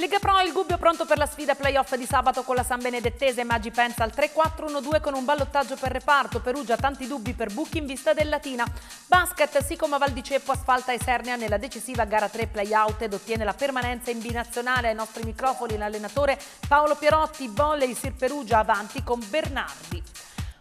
Lega Pro il Gubbio pronto per la sfida playoff di sabato con la San Benedettese, Maggi pensa al 3-4-1-2 con un ballottaggio per reparto, Perugia tanti dubbi per buchi in vista del Latina. Basket, Sicoma Val di Ceppo asfalta Esernea nella decisiva gara 3 playout ed ottiene la permanenza in binazionale ai nostri microfoni l'allenatore Paolo Pierotti, volley Sir Perugia avanti con Bernardi.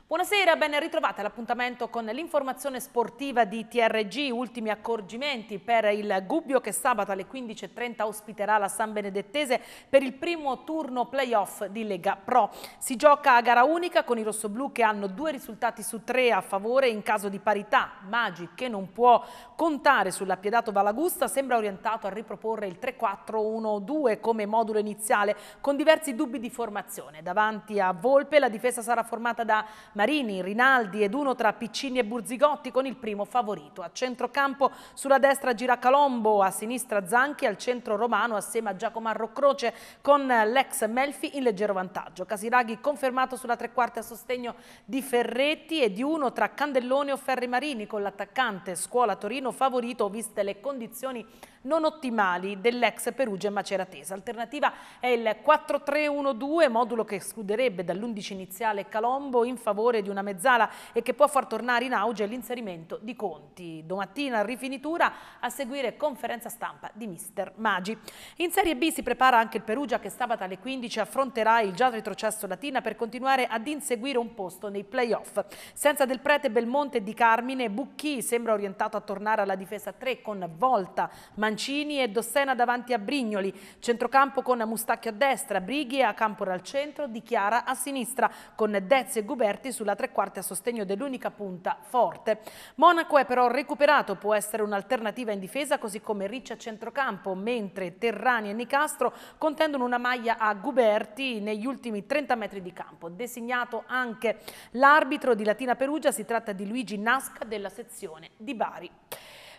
Buonasera, ben ritrovati all'appuntamento con l'informazione sportiva di TRG. Ultimi accorgimenti per il Gubbio che sabato alle 15.30 ospiterà la San Benedettese per il primo turno playoff di Lega Pro. Si gioca a gara unica con i rossoblù che hanno due risultati su tre a favore in caso di parità. Magi che non può contare sull'appiadato Valagusta sembra orientato a riproporre il 3-4-1-2 come modulo iniziale con diversi dubbi di formazione. Davanti a Volpe la difesa sarà formata da Marini, Rinaldi ed uno tra Piccini e Burzigotti con il primo favorito. A centrocampo sulla destra gira Calombo, a sinistra Zanchi, al centro Romano assieme a Giacomo Arrocroce con l'ex Melfi in leggero vantaggio. Casiraghi confermato sulla tre quarti a sostegno di Ferretti e di uno tra Candellone o Ferri Marini con l'attaccante Scuola Torino favorito viste le condizioni non ottimali dell'ex Perugia e Maceratesa. Alternativa è il 4-3-1-2, modulo che escluderebbe dall'11 iniziale Calombo in favore di una mezzala e che può far tornare in auge l'inserimento di Conti. Domattina rifinitura a seguire conferenza stampa di mister Magi. In Serie B si prepara anche il Perugia che sabato alle 15 affronterà il già retrocesso Latina per continuare ad inseguire un posto nei playoff. Senza Del Prete, Belmonte e Di Carmine, Bucchi sembra orientato a tornare alla difesa 3 con Volta, ma Mancini e Dossena davanti a Brignoli, centrocampo con Mustacchio a destra, Brighi a Campora al centro, Di Chiara a sinistra, con Dez e Guberti sulla tre quarti a sostegno dell'unica punta forte. Monaco è però recuperato, può essere un'alternativa in difesa così come Ricci a centrocampo, mentre Terrani e Nicastro contendono una maglia a Guberti negli ultimi 30 metri di campo. Designato anche l'arbitro di Latina Perugia, si tratta di Luigi Nasca della sezione di Bari.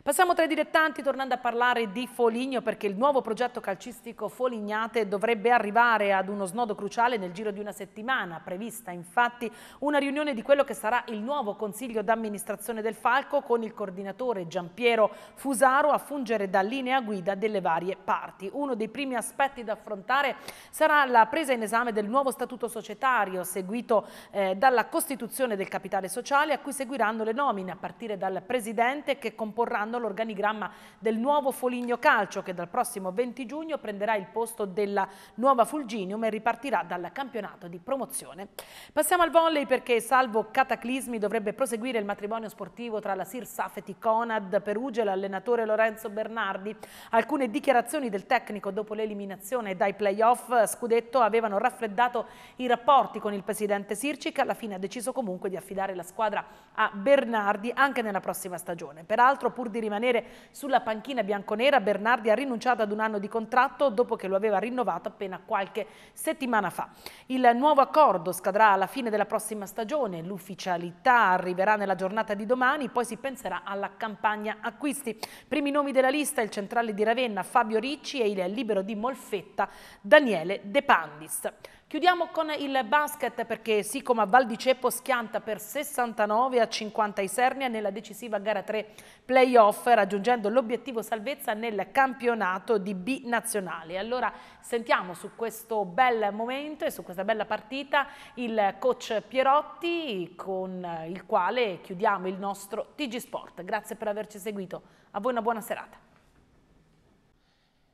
Passiamo tra i dilettanti tornando a parlare di Foligno perché il nuovo progetto calcistico Folignate dovrebbe arrivare ad uno snodo cruciale nel giro di una settimana, prevista infatti una riunione di quello che sarà il nuovo consiglio d'amministrazione del Falco con il coordinatore Giampiero Fusaro a fungere da linea guida delle varie parti. Uno dei primi aspetti da affrontare sarà la presa in esame del nuovo statuto societario seguito eh, dalla costituzione del capitale sociale a cui seguiranno le nomine a partire dal presidente che comporranno anno l'organigramma del nuovo Foligno Calcio che dal prossimo 20 giugno prenderà il posto della nuova Fulginium e ripartirà dal campionato di promozione. Passiamo al volley perché salvo cataclismi dovrebbe proseguire il matrimonio sportivo tra la Sir Safety Conad Perugia e l'allenatore Lorenzo Bernardi. Alcune dichiarazioni del tecnico dopo l'eliminazione dai playoff Scudetto avevano raffreddato i rapporti con il presidente Sircic, alla fine ha deciso comunque di affidare la squadra a Bernardi anche nella prossima stagione. Peraltro pur di di rimanere sulla panchina bianconera, Bernardi ha rinunciato ad un anno di contratto dopo che lo aveva rinnovato appena qualche settimana fa. Il nuovo accordo scadrà alla fine della prossima stagione, l'ufficialità arriverà nella giornata di domani, poi si penserà alla campagna acquisti. Primi nomi della lista il centrale di Ravenna Fabio Ricci e il libero di Molfetta Daniele De Pandis. Chiudiamo con il basket perché Sicoma Val di Ceppo schianta per 69 a 50 Isernia nella decisiva gara 3 playoff playoff raggiungendo l'obiettivo salvezza nel campionato di B nazionale. Allora sentiamo su questo bel momento e su questa bella partita il coach Pierotti con il quale chiudiamo il nostro TG Sport. Grazie per averci seguito, a voi una buona serata.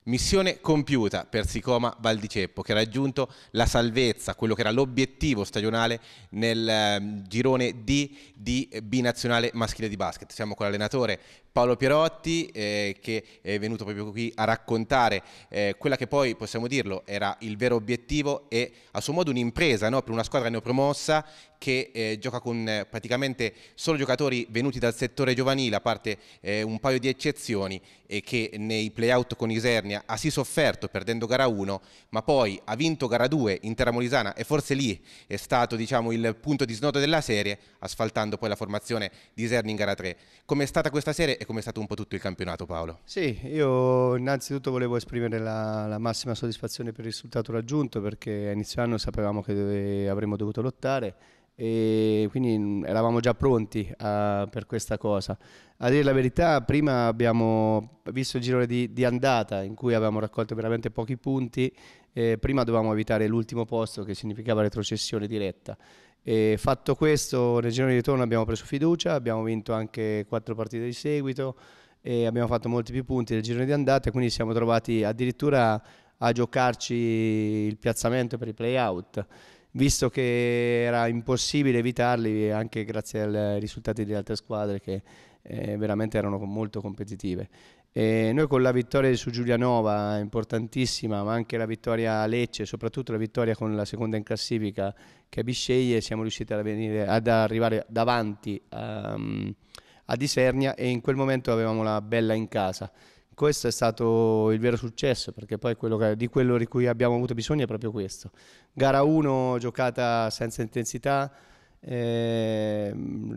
Missione compiuta per Sicoma Valdiceppo che ha raggiunto la salvezza, quello che era l'obiettivo stagionale nel ehm, girone D di binazionale maschile di basket. Siamo con l'allenatore Paolo Pierotti eh, che è venuto proprio qui a raccontare eh, quella che poi possiamo dirlo era il vero obiettivo e a suo modo un'impresa no? per una squadra neopromossa che eh, gioca con eh, praticamente solo giocatori venuti dal settore giovanile a parte eh, un paio di eccezioni e che nei playout con Isernia ha sì sofferto perdendo gara 1 ma poi ha vinto gara 2 in Terra Molisana e forse lì è stato diciamo, il punto di snodo della serie asfaltando poi la formazione di Isernia in gara 3. Com'è stata questa serie come è stato un po' tutto il campionato Paolo? Sì, io innanzitutto volevo esprimere la, la massima soddisfazione per il risultato raggiunto perché a inizio anno sapevamo che dove, avremmo dovuto lottare e quindi mm, eravamo già pronti a, per questa cosa. A dire la verità, prima abbiamo visto il girone di, di andata in cui avevamo raccolto veramente pochi punti, eh, prima dovevamo evitare l'ultimo posto che significava retrocessione diretta. E fatto questo, nel giro di ritorno abbiamo preso fiducia, abbiamo vinto anche quattro partite di seguito e abbiamo fatto molti più punti nel giro di andata, quindi siamo trovati addirittura a giocarci il piazzamento per i play-out, visto che era impossibile evitarli anche grazie ai risultati delle altre squadre che eh, veramente erano molto competitive. E noi con la vittoria su Giulianova, importantissima, ma anche la vittoria a Lecce, soprattutto la vittoria con la seconda in classifica che è Bisceglie, siamo riusciti ad, venire, ad arrivare davanti a, a Disernia e in quel momento avevamo la bella in casa questo è stato il vero successo perché poi quello che, di quello di cui abbiamo avuto bisogno è proprio questo gara 1 giocata senza intensità eh,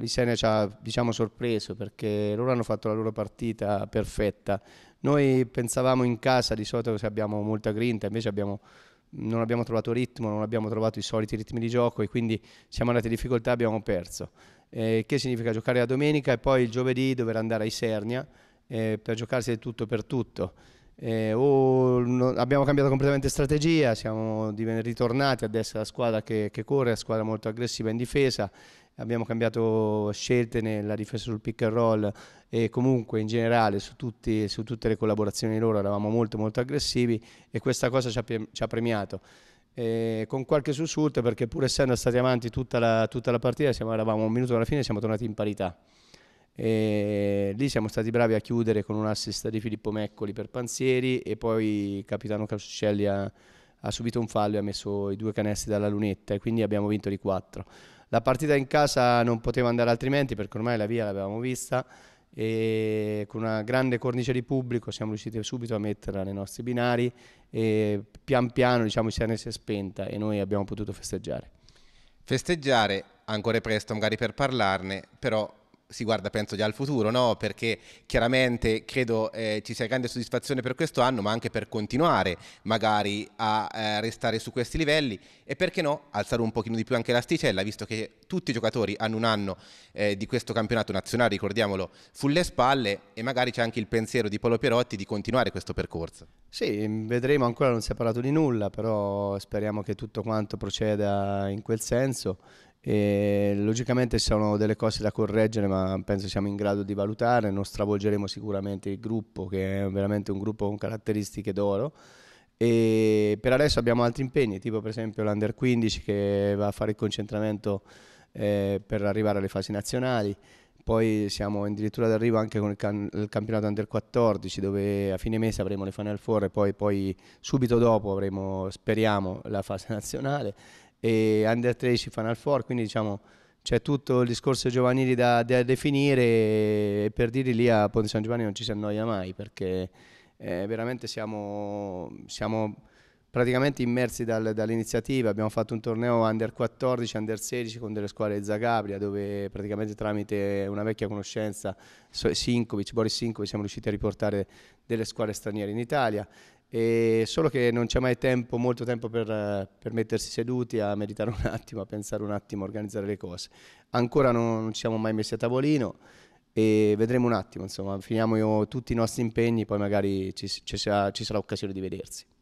Bisena ci ha diciamo, sorpreso perché loro hanno fatto la loro partita perfetta. Noi pensavamo in casa di solito se abbiamo molta grinta, invece abbiamo, non abbiamo trovato ritmo, non abbiamo trovato i soliti ritmi di gioco e quindi siamo andati in difficoltà e abbiamo perso. Eh, che significa giocare la domenica e poi il giovedì dover andare a Isernia eh, per giocarsi del tutto per tutto. Eh, oh, no, abbiamo cambiato completamente strategia, siamo ritornati adesso alla squadra che, che corre, la squadra molto aggressiva in difesa abbiamo cambiato scelte nella difesa sul pick and roll e comunque in generale su, tutti, su tutte le collaborazioni loro eravamo molto molto aggressivi e questa cosa ci ha, ci ha premiato. E con qualche sussulto perché pur essendo stati avanti tutta la, tutta la partita, siamo, eravamo un minuto alla fine e siamo tornati in parità. E lì siamo stati bravi a chiudere con un assist di Filippo Meccoli per Panzieri e poi capitano Casuccelli ha ha subito un fallo e ha messo i due canestri dalla lunetta e quindi abbiamo vinto di 4. La partita in casa non poteva andare altrimenti perché ormai la via l'avevamo vista e con una grande cornice di pubblico siamo riusciti subito a metterla nei nostri binari e pian piano diciamo si è spenta e noi abbiamo potuto festeggiare. Festeggiare ancora presto magari per parlarne, però si guarda penso già al futuro, no? perché chiaramente credo eh, ci sia grande soddisfazione per questo anno, ma anche per continuare magari a eh, restare su questi livelli e perché no alzare un pochino di più anche l'asticella, visto che tutti i giocatori hanno un anno eh, di questo campionato nazionale, ricordiamolo, sulle spalle e magari c'è anche il pensiero di Polo Pierotti di continuare questo percorso. Sì, mm, vedremo ancora, non si è parlato di nulla, però speriamo che tutto quanto proceda in quel senso e logicamente sono delle cose da correggere, ma penso siamo in grado di valutare. Non stravolgeremo sicuramente il gruppo, che è veramente un gruppo con caratteristiche d'oro. E per adesso abbiamo altri impegni, tipo per esempio l'Under 15 che va a fare il concentramento eh, per arrivare alle fasi nazionali. Poi siamo addirittura d'arrivo anche con il, can- il, campionato Under 14 dove a fine mese avremo le Final Four e poi, poi subito dopo avremo, speriamo, la fase nazionale e Under 13 Final Four, quindi diciamo c'è tutto il discorso giovanili da, da definire e per dire lì a Ponte San Giovanni non ci si annoia mai perché eh, veramente siamo, siamo, praticamente immersi dal, dall'iniziativa, abbiamo fatto un torneo Under 14, Under 16 con delle squadre di Zagabria dove praticamente tramite una vecchia conoscenza Sinkovic, Boris Sinkovic siamo riusciti a riportare delle squadre straniere in Italia e solo che non c'è mai tempo, molto tempo per, per, mettersi seduti a meditare un attimo, a pensare un attimo, a organizzare le cose. Ancora non, non ci siamo mai messi a tavolino e vedremo un attimo, insomma, finiamo tutti i nostri impegni, poi magari ci, ci, sarà, ci sarà occasione di vedersi.